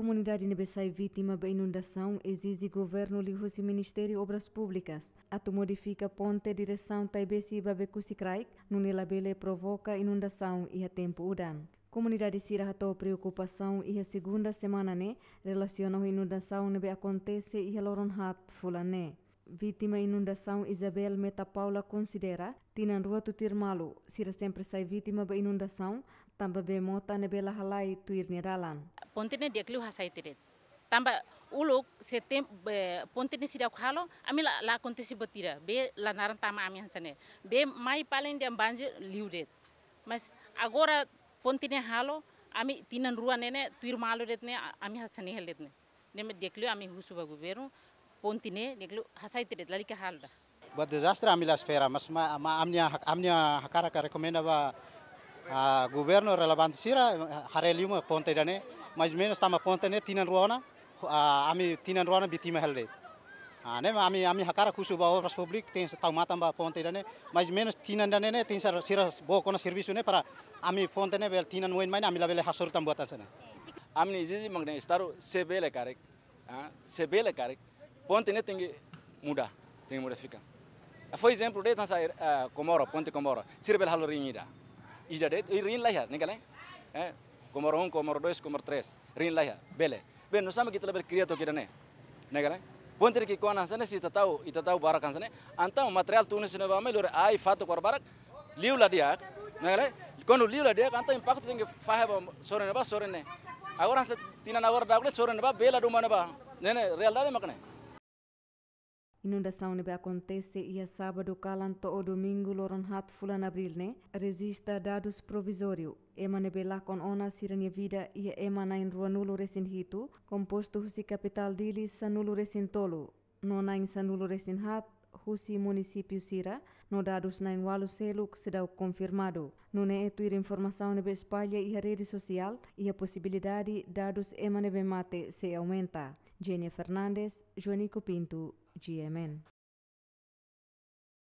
Comunidade Nibessai vítima da inundação exige governo lihusi Ministério Obras Públicas. Ato modifica ponte direção Taibesi Babekusi no Nunilabele provoca inundação e a tempo udan. Comunidade Sirahato preocupação e a segunda semana né relaciona a inundação nebe né, acontece e a loronhat fulané. vítima inundação Isabel Meta Paula considera tinan rua tutir malu, sira sempre sai vítima ba inundação, tamba be mota ne bela halai tuir ne Pontine dia kelu hasai tirit. Tamba uluk setem pontine sida khalo, ami la la kontesi betira. be la naran tama ami hansane. Be mai paling dia banjir liuret. Mas agora pontine halo, ami tinan rua nene tuir malu detne, ami hasane heletne. Neme deklu ami bagu guberu, pontine neglu पोन्तिने नेग्लु हसाइतिरे ललिका हाल्दा बद जास्त्र आमिला स्फेरा amnia आमन्या आमन्या हकारा रेकमेंडवा governo relevante sira hareliuma ponte dane mas menos tama ponte ne tinan ruana ami tinan ruana bitima helde ane ami ami hakara kusu ba obras public tem tau mata ba ponte dane mas menos tinan dane ne tem sira bo kona serviço ne para ami ponte ne bel tinan wen mai ami labele hasur tam buatan sana ami jiji mangne staru sebele karek sebele karek ponte né, tem que mudar, tem que modificar. Eh, Foi exemplo de tansa eh, Comoro, ponte Comoro, sirbel halo rinida. Ida de eh, rin laia, nem galera. Komoro kan, 1, komoro 2, komoro 3, rin laia, bele. Bem, nós sabemos que ela cria toque da né. Nem Ponte que com a sana se tatau, itatau barakan sana, então material tu nesse nova melhor ai fato cor barak, liu la dia. Nem galera. Quando liu la dia, então impacto tem que fazer sorene ba ne, Agora se tina na hora da agora ba bela do mana ba. Nene, real dale makne. Inundação nebe acontece e a sábado calanto o domingo loron hat fulan abril ne. Resista dados provisório. Ema nebe lá com ona sirania vida e ema na em rua nulo hitu. Composto husi capital dili sanulo recin Nona em sanulo recin hat husi município Sira, no dados na Ingualo Seluk será confirmado. No ne tuir informação nebe espalha e a rede social e a possibilidade dados emanebe mate se aumenta. Jenny Fernández, Juanico Pinto, GMN.